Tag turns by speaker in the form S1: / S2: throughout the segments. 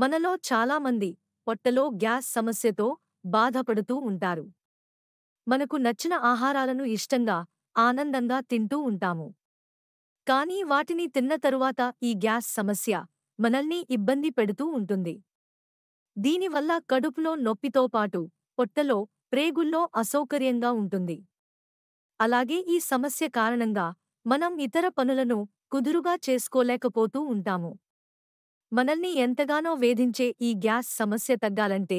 S1: మనలో చాలామంది పొట్టలో గ్యాస్ సమస్యతో బాధపడుతూ ఉంటారు మనకు నచ్చిన ఆహారాలను ఇష్టంగా ఆనందంగా తింటూ ఉంటాము కానీ వాటిని తిన్న తరువాత ఈ గ్యాస్ సమస్య మనల్ని ఇబ్బంది పెడుతూ ఉంటుంది దీనివల్ల కడుపులో నొప్పితో పాటు పొట్టలో ప్రేగుల్లో అసౌకర్యంగా ఉంటుంది అలాగే ఈ సమస్య కారణంగా మనం ఇతర పనులను కుదురుగా చేసుకోలేకపోతూ ఉంటాము మనల్ని ఎంతగానో వేధించే ఈ గ్యాస్ సమస్య తగ్గాలంటే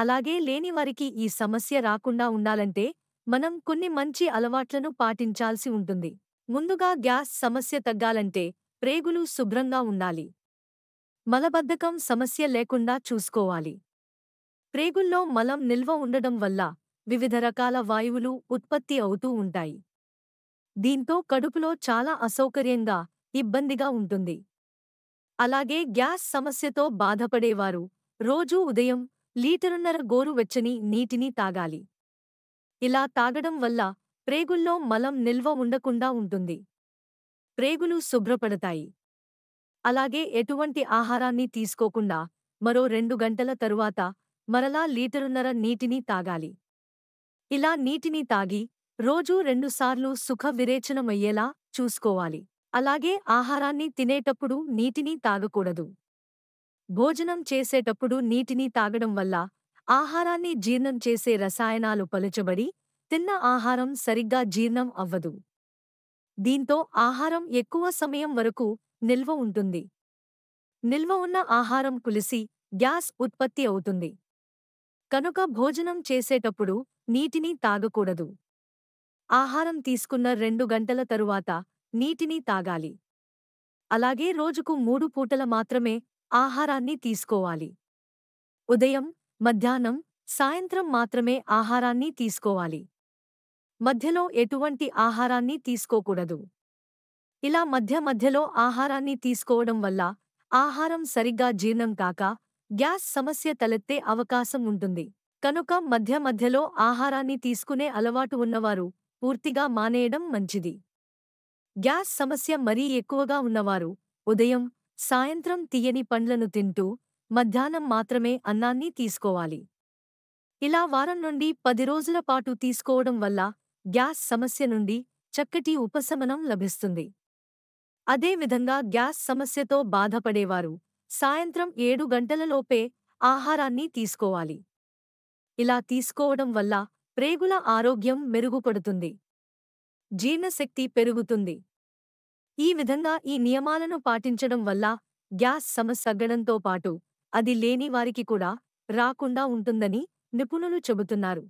S1: అలాగే లేనివారికి ఈ సమస్య రాకుండా ఉండాలంటే మనం కొన్ని మంచి అలవాట్లను పాటించాల్సి ఉంటుంది ముందుగా గ్యాస్ సమస్య తగ్గాలంటే ప్రేగులు శుభ్రంగా ఉండాలి మలబద్ధకం సమస్య లేకుండా చూసుకోవాలి ప్రేగుల్లో మలం నిల్వ ఉండడం వల్ల వివిధ రకాల వాయువులు ఉత్పత్తి అవుతూ ఉంటాయి దీంతో కడుపులో చాలా అసౌకర్యంగా ఇబ్బందిగా ఉంటుంది అలాగే గ్యాస్ సమస్యతో బాధపడేవారు రోజూ ఉదయం లీటరున్నర గోరువెచ్చని నీటిని తాగాలి ఇలా తాగడం వల్ల ప్రేగుల్లో మలం నిల్వ ఉండకుండా ఉంటుంది ప్రేగులు శుభ్రపడతాయి అలాగే ఎటువంటి ఆహారాన్ని తీసుకోకుండా మరో రెండు గంటల తరువాత మరలా లీటరున్నర నీటిని తాగాలి ఇలా నీటిని తాగి రోజూ రెండుసార్లు సుఖ విరేచనమయ్యేలా చూసుకోవాలి అలాగే ఆహారాన్ని తినేటప్పుడు నీటిని తాగకూడదు భోజనం చేసేటప్పుడు నీటిని తాగడం వల్ల ఆహారాన్ని జీర్ణం చేసే రసాయనాలు పలుచబడి తిన్న ఆహారం సరిగ్గా జీర్ణం అవ్వదు దీంతో ఆహారం ఎక్కువ సమయం వరకు నిల్వ ఉంటుంది నిల్వ ఉన్న ఆహారం కులిసి గ్యాస్ ఉత్పత్తి అవుతుంది కనుక భోజనం చేసేటప్పుడు నీటిని తాగకూడదు ఆహారం తీసుకున్న రెండు గంటల తరువాత నీటిని తాగాలి అలాగే రోజుకు మూడు పూటల మాత్రమే ఆహారాన్ని తీసుకోవాలి ఉదయం మధ్యాహ్నం సాయంత్రం మాత్రమే ఆహారాన్ని తీసుకోవాలి మధ్యలో ఎటువంటి ఆహారాన్ని తీసుకోకూడదు ఇలా మధ్య మధ్యలో ఆహారాన్ని తీసుకోవడం వల్ల ఆహారం సరిగ్గా జీర్ణం కాక గ్యాస్ సమస్య తలెత్తే అవకాశం ఉంటుంది కనుక మధ్య మధ్యలో ఆహారాన్ని తీసుకునే అలవాటు ఉన్నవారు పూర్తిగా మానేయడం మంచిది గ్యాస్ సమస్య మరీ ఎక్కువగా ఉన్నవారు ఉదయం సాయంత్రం తీయని పండ్లను తింటూ మధ్యాహ్నం మాత్రమే అన్నాన్ని తీసుకోవాలి ఇలా వారం నుండి పది రోజుల పాటు తీసుకోవడం వల్ల గ్యాస్ సమస్య నుండి చక్కటి ఉపశమనం లభిస్తుంది అదేవిధంగా గ్యాస్ సమస్యతో బాధపడేవారు సాయంత్రం ఏడు గంటలలోపే ఆహారాన్ని తీసుకోవాలి ఇలా తీసుకోవడం వల్ల ప్రేగుల ఆరోగ్యం మెరుగుపడుతుంది జీర్ణశక్తి పెరుగుతుంది ఈ విధంగా ఈ నియమాలను పాటించడం వల్ల గ్యాస్ సమస్యగ్గడంతో పాటు అది లేని వారికి కూడా రాకుండా ఉంటుందని నిపుణులు చెబుతున్నారు